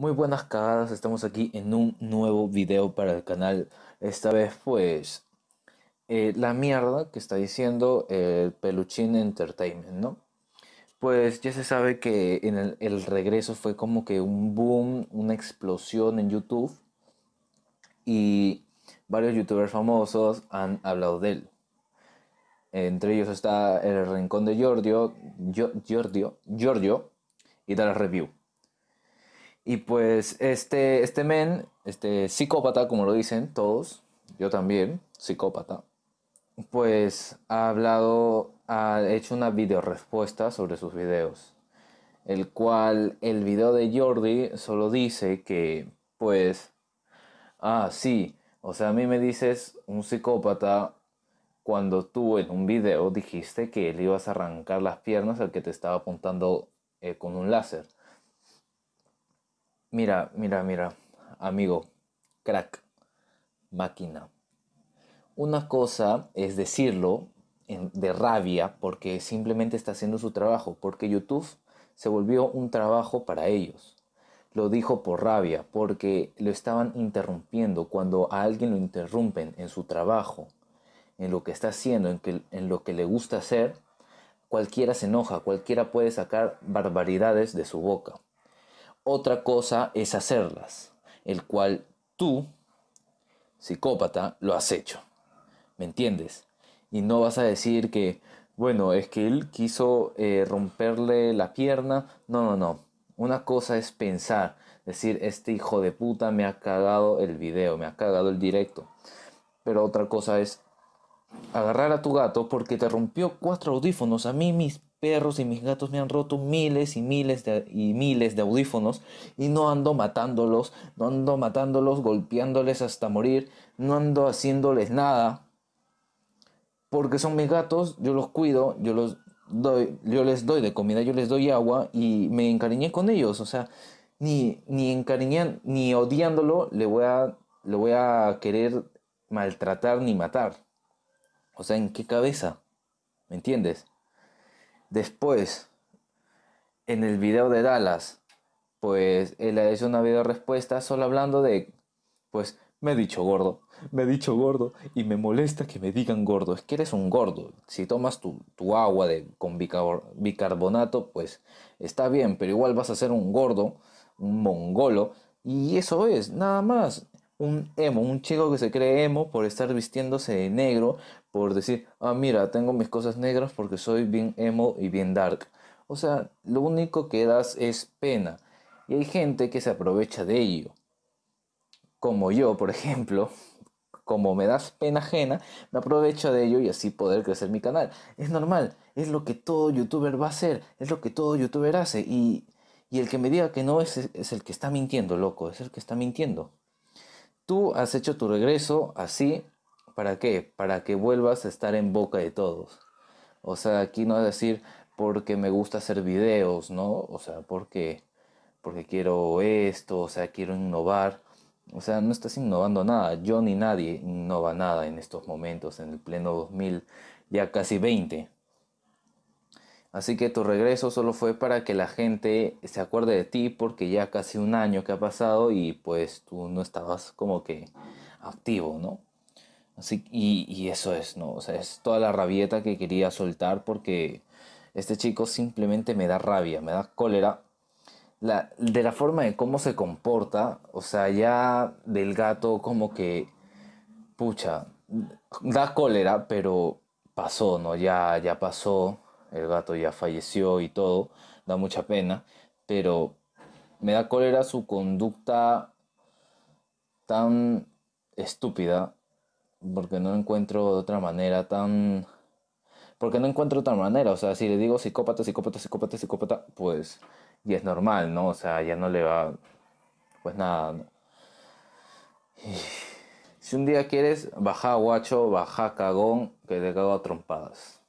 Muy buenas cagadas, estamos aquí en un nuevo video para el canal. Esta vez pues eh, la mierda que está diciendo el Peluchín Entertainment, ¿no? Pues ya se sabe que en el, regreso fue como que un boom, una explosión en YouTube y varios youtubers famosos han hablado de él. Entre ellos está El Rincón de Giorgio, Giorgio, Giorgio y Dallas Review. Y pues este, este men, este psicópata, como lo dicen todos, yo también, psicópata, pues ha hablado, ha hecho una video respuesta sobre sus videos. El cual el video de Jordi solo dice que, pues, ah, sí, o sea, a mí me dices un psicópata cuando tú en un video dijiste que le ibas a arrancar las piernas al que te estaba apuntando eh, con un láser. Mira, mira, mira, amigo, crack, máquina. Una cosa es decirlo de rabia porque simplemente está haciendo su trabajo, porque YouTube se volvió un trabajo para ellos. Lo dijo por rabia, porque lo estaban interrumpiendo. Cuando a alguien lo interrumpen en su trabajo, en lo que está haciendo, en, en lo que le gusta hacer, cualquiera se enoja, cualquiera puede sacar barbaridades de su boca. Otra cosa es hacerlas, el cual tú, psicópata, lo has hecho. ¿Me entiendes? Y no vas a decir que, bueno, es que él quiso eh, romperle la pierna. No, no, no. Una cosa es pensar, decir, este hijo de puta me ha cagado el video, me ha cagado el directo. Pero otra cosa es agarrar a tu gato porque te rompió cuatro audífonos a mí mismo perros y mis gatos me han roto miles y miles de, y miles de audífonos y no ando matándolos, no ando matándolos, golpeándoles hasta morir, no ando haciéndoles nada. Porque son mis gatos, yo los cuido, yo los doy, yo les doy de comida, yo les doy agua y me encariñé con ellos, o sea, ni ni encariñan, ni odiándolo le voy a le voy a querer maltratar ni matar. O sea, ¿en qué cabeza? ¿Me entiendes? Después, en el video de Dallas, pues él ha hecho una video respuesta solo hablando de, pues, me he dicho gordo, me he dicho gordo y me molesta que me digan gordo. Es que eres un gordo. Si tomas tu, agua de, con bicarbonato, pues está bien, pero igual vas a ser un gordo, un mongolo. Y eso es, nada más un emo, un chico que se cree emo por estar vistiéndose de negro, por decir, ah, mira, tengo mis cosas negras porque soy bien emo y bien dark. O sea, lo único que das es pena. Y hay gente que se aprovecha de ello. Como yo, por ejemplo, como me das pena ajena, me aprovecho de ello y así poder crecer mi canal. Es normal, es lo que todo youtuber va a hacer, es lo que todo youtuber hace. Y, el que me diga que no es, es el que está mintiendo, loco, es el que está mintiendo. Tú has hecho tu regreso así, ¿para qué? Para que vuelvas a estar en boca de todos. O sea, aquí no es decir porque me gusta hacer videos, ¿no? O sea, porque, porque quiero esto, o sea, quiero innovar. O sea, no estás innovando nada. Yo ni nadie innova nada en estos momentos, en el pleno 2000, ya casi 20. Así que tu regreso solo fue para que la gente se acuerde de ti porque ya casi un año que ha pasado y pues tú no estabas como que activo, ¿no? Así, y, eso es, ¿no? O sea, es toda la rabieta que quería soltar porque este chico simplemente me da rabia, me da cólera. de la forma de cómo se comporta, o sea, ya del gato como que, pucha, da cólera, pero pasó, ¿no? Ya, ya pasó el gato ya falleció y todo, da mucha pena, pero me da cólera su conducta tan estúpida, porque no encuentro de otra manera, tan... Porque no encuentro otra manera, o sea, si le digo psicópata, psicópata, psicópata, psicópata, pues... Y es normal, ¿no? O sea, ya no le va... Pues nada, Si un día quieres, baja guacho, baja cagón, que te cago a trompadas.